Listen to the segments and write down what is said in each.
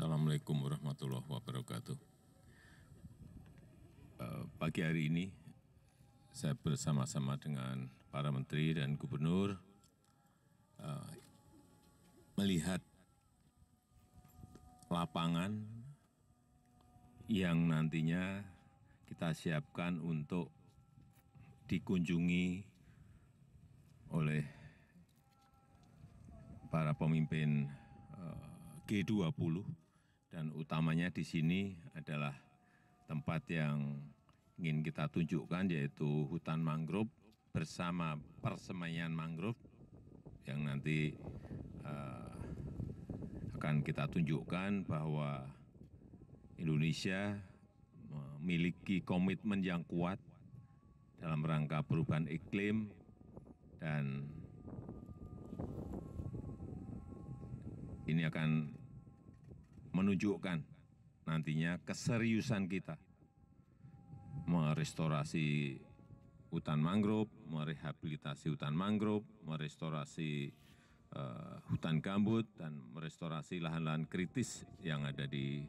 Assalamualaikum warahmatullahi wabarakatuh. Eh, pagi hari ini saya bersama-sama dengan para menteri dan gubernur eh, melihat lapangan yang nantinya kita siapkan untuk dikunjungi oleh para pemimpin eh, G20 dan utamanya di sini adalah tempat yang ingin kita tunjukkan yaitu hutan mangrove bersama persemaian mangrove yang nanti uh, akan kita tunjukkan bahwa Indonesia memiliki komitmen yang kuat dalam rangka perubahan iklim dan ini akan menunjukkan nantinya keseriusan kita merestorasi hutan mangrove, merehabilitasi hutan mangrove, merestorasi uh, hutan gambut, dan merestorasi lahan-lahan kritis yang ada di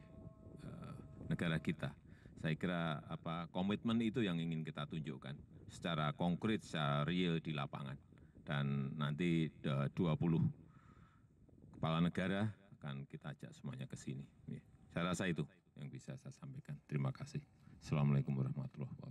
uh, negara kita. Saya kira apa komitmen itu yang ingin kita tunjukkan secara konkret, secara real di lapangan. Dan nanti 20 eh, kepala negara akan kita ajak semuanya ke sini. Iya. Saya rasa itu yang bisa saya sampaikan. Terima kasih. Assalamualaikum warahmatullahi wabarakatuh.